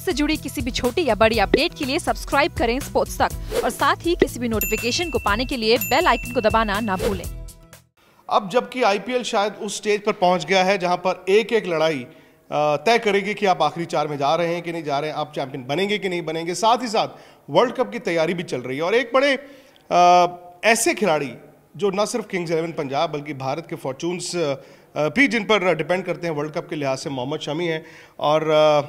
sports से जुड़ी किसी भी छोटी या बड़ी अपडेट के लिए सब्सक्राइब करें स्पोर्ट्स तक और साथ ही किसी भी नोटिफिकेशन को पाने के लिए बेल आइकन को दबाना ना भूलें अब जबकि आईपीएल शायद उस स्टेज पर पहुंच गया है जहां पर एक एक लड़ाई तय करेगी कि आप आखिरी चार में जा रहे हैं कि नहीं जा रहे हैं आप चैंपियन बनेंगे कि नहीं बनेंगे साथ ही साथ वर्ल्ड कप की तैयारी भी चल रही है और एक बड़े ऐसे खिलाड़ी जो न सिर्फ किंग्स इलेवन पंजाब बल्कि भारत के फॉर्चून्स भी जिन पर डिपेंड करते हैं वर्ल्ड कप के लिहाज से मोहम्मद शमी हैं और आ,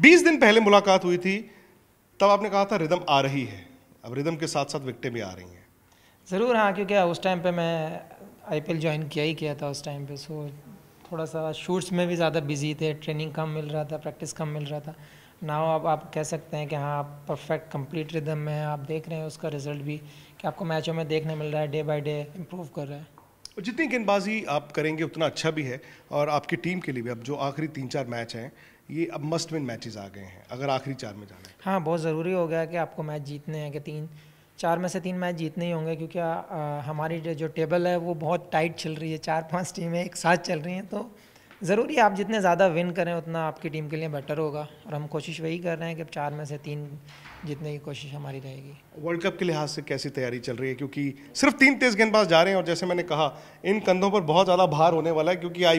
बीस दिन पहले मुलाकात हुई थी तब आपने कहा था रिदम आ रही है अब रिदम के साथ साथ विकटें भी आ रही हैं ज़रूर हाँ क्योंकि उस टाइम पे मैं आईपीएल ज्वाइन किया ही किया था उस टाइम पे सो थोड़ा सा शूट्स में भी ज़्यादा बिजी थे ट्रेनिंग कम मिल रहा था प्रैक्टिस कम मिल रहा था ना अब आप कह सकते हैं कि हाँ आप परफेक्ट कंप्लीट रिदम में आप देख रहे हैं उसका रिजल्ट भी कि आपको मैचों में देखने मिल रहा है डे बाई डे इम्प्रूव कर रहा है और जितनी गेंदबाजी आप करेंगे उतना अच्छा भी है और आपकी टीम के लिए भी अब जो आखिरी तीन चार मैच हैं ये अब मस्ट विन मैचेस आ गए हैं अगर आखिरी चार में जाना है हाँ बहुत ज़रूरी हो गया कि आपको मैच जीतने हैं कि तीन चार में से तीन मैच जीतने ही होंगे क्योंकि आ, हमारी जो टेबल है वो बहुत टाइट चल रही है चार पांच टीमें एक साथ चल रही हैं तो ज़रूरी है आप जितने ज़्यादा विन करें उतना आपकी टीम के लिए बेटर होगा और हम कोशिश वही कर रहे हैं कि चार में से तीन जितने की कोशिश हमारी रहेगी वर्ल्ड कप के लिहाज से कैसी तैयारी चल रही है क्योंकि सिर्फ तीन तेज़ गेंदबाज जा रहे हैं और जैसे मैंने कहा इन कंधों पर बहुत ज़्यादा भार होने वाला है क्योंकि आई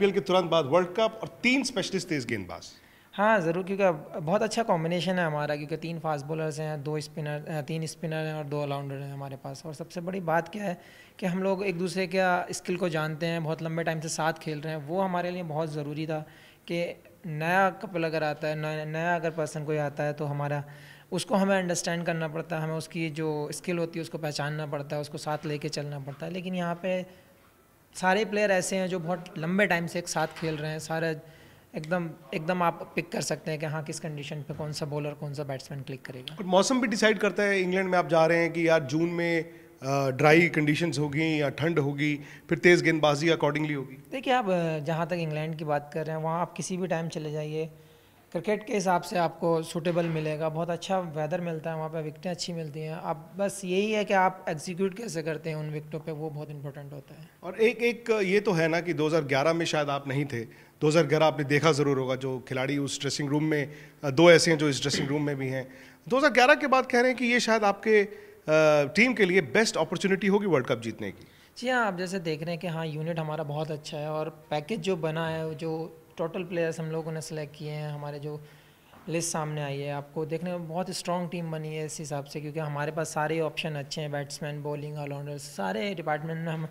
पी के तुरंत बाद वर्ल्ड कप और तीन स्पेशलिस्ट तेज़ गेंदबाज हाँ ज़रूर क्योंकि बहुत अच्छा कॉम्बिनेशन है हमारा क्योंकि तीन फास्ट बॉलर्स हैं दो स्पिनर तीन स्पिनर हैं और दो ऑलराउंडर हैं हमारे पास और सबसे बड़ी बात क्या है कि हम लोग एक दूसरे का स्किल को जानते हैं बहुत लंबे टाइम से साथ खेल रहे हैं वो हमारे लिए बहुत ज़रूरी था कि नया कपल अगर आता है नया अगर पर्सन कोई आता है तो हमारा उसको हमें अंडरस्टैंड करना पड़ता है हमें उसकी जो स्किल होती है उसको पहचानना पड़ता है उसको साथ लेके चलना पड़ता है लेकिन यहाँ पे सारे प्लेयर ऐसे हैं जो बहुत लंबे टाइम से एक साथ खेल रहे हैं सारे एकदम एकदम आप पिक कर सकते हैं कि हाँ किस कंडीशन पे कौन सा बॉलर कौन सा बैट्समैन क्लिक करेगा और मौसम भी डिसाइड करता है इंग्लैंड में आप जा रहे हैं कि यार जून में ड्राई कंडीशंस होगी या ठंड होगी फिर तेज़ गेंदबाजी अकॉर्डिंगली होगी देखिए आप जहाँ तक इंग्लैंड की बात कर रहे हैं वहाँ आप किसी भी टाइम चले जाइए क्रिकेट के हिसाब से आपको सूटेबल मिलेगा बहुत अच्छा वेदर मिलता है वहाँ पर विकटें अच्छी मिलती हैं आप बस यही है कि आप एग्जीक्यूट कैसे करते हैं उन विकटों पे वो बहुत इंपॉर्टेंट होता है और एक एक ये तो है ना कि 2011 में शायद आप नहीं थे 2011 आपने देखा ज़रूर होगा जो खिलाड़ी उस ड्रेसिंग रूम में दो ऐसे हैं जो इस ड्रेसिंग रूम में भी हैं दो के बाद कह रहे हैं कि ये शायद आपके टीम के लिए बेस्ट अपॉर्चुनिटी होगी वर्ल्ड कप जीतने की जी हाँ आप जैसे देख रहे हैं कि हाँ यूनिट हमारा बहुत अच्छा है और पैकेज जो बना है जो टोटल प्लेयर्स हम लोगों ने सेलेक्ट किए हैं हमारे जो लिस्ट सामने आई है आपको देखने में बहुत स्ट्रॉन्ग टीम बनी है इस हिसाब से क्योंकि हमारे पास सारे ऑप्शन अच्छे हैं बैट्समैन बॉलिंग ऑलराउंडर्स सारे डिपार्टमेंट में हम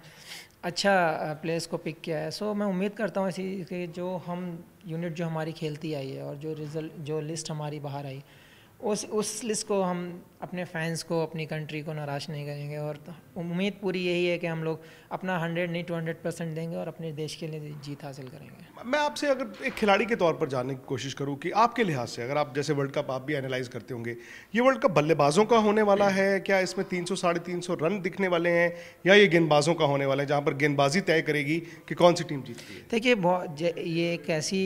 अच्छा प्लेयर्स को पिक किया है सो मैं उम्मीद करता हूँ इसी के जो हम यूनिट जो हमारी खेलती आई है और जो रिजल्ट जो लिस्ट हमारी बाहर आई उस उस लिस्ट को हम अपने फैंस को अपनी कंट्री को नाराज नहीं करेंगे और तो उम्मीद पूरी यही है कि हम लोग अपना हंड्रेड नहीं टू हंड्रेड परसेंट देंगे और अपने देश के लिए जीत हासिल करेंगे मैं आपसे अगर एक खिलाड़ी के तौर पर जानने की कोशिश करूं कि आपके लिहाज से अगर आप जैसे वर्ल्ड कप आप भी एनालाइज करते होंगे ये वर्ल्ड कप बल्लेबाजों का होने वाला है क्या इसमें तीन सौ साढ़े तीन सौ रन दिखने वाले हैं या ये गेंदबाजों का होने वाला है जहाँ पर गेंदबाजी तय करेगी कि कौन सी टीम जीतती है देखिए ये एक ऐसी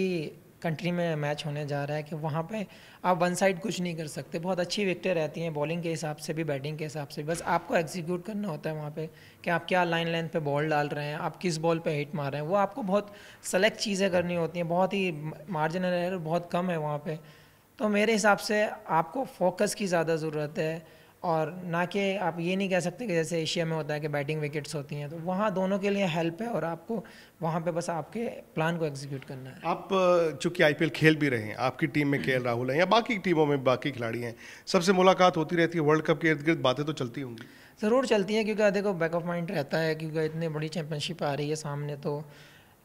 कंट्री में मैच होने जा रहा है कि वहाँ पे आप वन साइड कुछ नहीं कर सकते बहुत अच्छी विकटें रहती हैं बॉलिंग के हिसाब से भी बैटिंग के हिसाब से भी बस आपको एग्जीक्यूट करना होता है वहाँ पे कि आप क्या लाइन लेंथ पे बॉल डाल रहे हैं आप किस बॉल पे हिट मार रहे हैं वो आपको बहुत सेलेक्ट चीज़ें करनी होती हैं बहुत ही मार्जिन एरर बहुत कम है वहाँ पर तो मेरे हिसाब से आपको फोकस की ज़्यादा ज़रूरत है और ना कि आप ये नहीं कह सकते कि जैसे एशिया में होता है कि बैटिंग विकेट्स होती हैं तो वहाँ दोनों के लिए हेल्प है और आपको वहाँ पे बस आपके प्लान को एग्जीक्यूट करना है आप चूंकि आई खेल भी रहे हैं आपकी टीम में के राहुल हैं या बाकी टीमों में बाकी खिलाड़ी हैं सबसे मुलाकात होती रहती है वर्ल्ड कप के इर्द गिर्द बातें तो चलती होंगी ज़रूर चलती हैं क्योंकि देखो बैक ऑफ माइंड रहता है क्योंकि इतनी बड़ी चैम्पियनशिप आ रही है सामने तो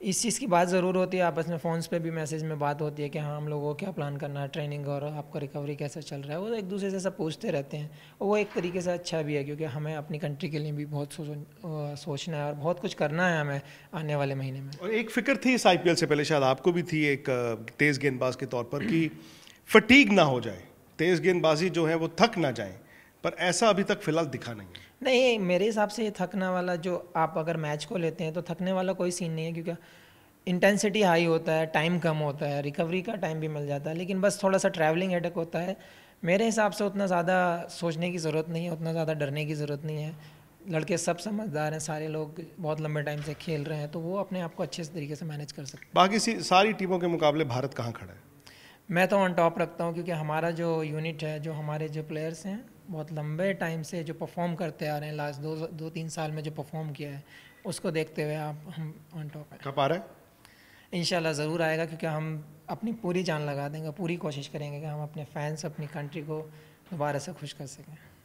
इस चीज़ की बात ज़रूर होती है आपस में फ़ोन पे भी मैसेज में बात होती है कि हाँ हम लोगों को क्या प्लान करना है ट्रेनिंग और आपका रिकवरी कैसा चल रहा है वो तो एक दूसरे से सब पूछते रहते हैं और वो एक तरीके से अच्छा भी है क्योंकि हमें अपनी कंट्री के लिए भी बहुत सोचना है और बहुत कुछ करना है हमें आने वाले महीने में और एक फ़िक्र थी इस आई से पहले शायद आपको भी थी एक तेज़ गेंदबाज के तौर पर कि फटीक ना हो जाए तेज़ गेंदबाजी जो है वो थक ना जाए पर ऐसा अभी तक फिलहाल दिखा नहीं है नहीं मेरे हिसाब से ये थकना वाला जो आप अगर मैच को लेते हैं तो थकने वाला कोई सीन नहीं है क्योंकि इंटेंसिटी हाई होता है टाइम कम होता है रिकवरी का टाइम भी मिल जाता है लेकिन बस थोड़ा सा ट्रैवलिंग हेडक होता है मेरे हिसाब से उतना ज़्यादा सोचने की ज़रूरत नहीं है उतना ज़्यादा डरने की ज़रूरत नहीं है लड़के सब समझदार हैं सारे लोग बहुत लंबे टाइम से खेल रहे हैं तो वो अपने आप को अच्छे से तरीके से मैनेज कर सकते हैं बाकी सारी टीमों के मुकाबले भारत कहाँ खड़ा है मैं तो ऑन टॉप रखता हूँ क्योंकि हमारा जो यूनिट है जो हमारे जो प्लेयर्स हैं बहुत लंबे टाइम से जो परफॉर्म करते आ रहे हैं लास्ट दो दो तीन साल में जो परफॉर्म किया है उसको देखते हुए आप हम ऑन टॉप है कब आ रहे हैं इन ज़रूर आएगा क्योंकि हम अपनी पूरी जान लगा देंगे पूरी कोशिश करेंगे कि हम अपने फैंस अपनी कंट्री को दोबारा से खुश कर सकें